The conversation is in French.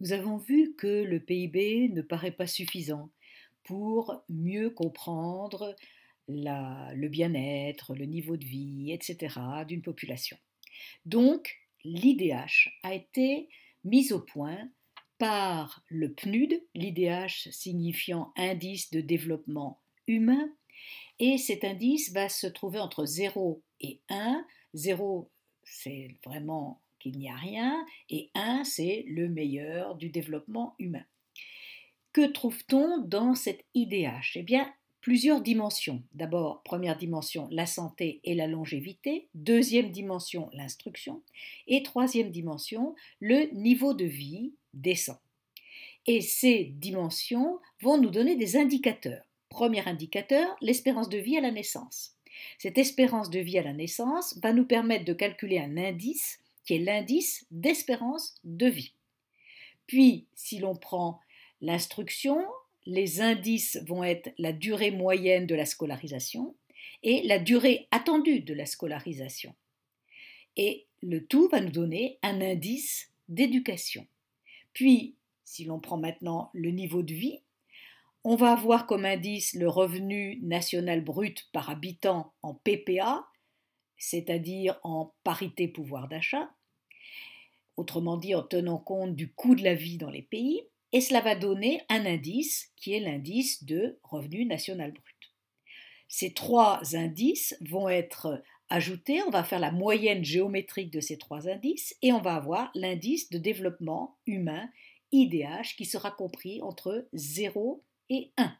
Nous avons vu que le PIB ne paraît pas suffisant pour mieux comprendre le bien-être, le niveau de vie, etc. d'une population. Donc, l'IDH a été mise au point par le PNUD, l'IDH signifiant indice de développement humain, et cet indice va se trouver entre 0 et 1. 0, c'est vraiment qu'il n'y a rien, et un, c'est le meilleur du développement humain. Que trouve-t-on dans cette IDH Eh bien, plusieurs dimensions. D'abord, première dimension, la santé et la longévité. Deuxième dimension, l'instruction. Et troisième dimension, le niveau de vie décent. Et ces dimensions vont nous donner des indicateurs. Premier indicateur, l'espérance de vie à la naissance. Cette espérance de vie à la naissance va nous permettre de calculer un indice qui est l'indice d'espérance de vie. Puis, si l'on prend l'instruction, les indices vont être la durée moyenne de la scolarisation et la durée attendue de la scolarisation. Et le tout va nous donner un indice d'éducation. Puis, si l'on prend maintenant le niveau de vie, on va avoir comme indice le revenu national brut par habitant en PPA, c'est-à-dire en parité pouvoir d'achat, autrement dit en tenant compte du coût de la vie dans les pays, et cela va donner un indice qui est l'indice de revenu national brut. Ces trois indices vont être ajoutés, on va faire la moyenne géométrique de ces trois indices et on va avoir l'indice de développement humain IDH qui sera compris entre 0 et 1.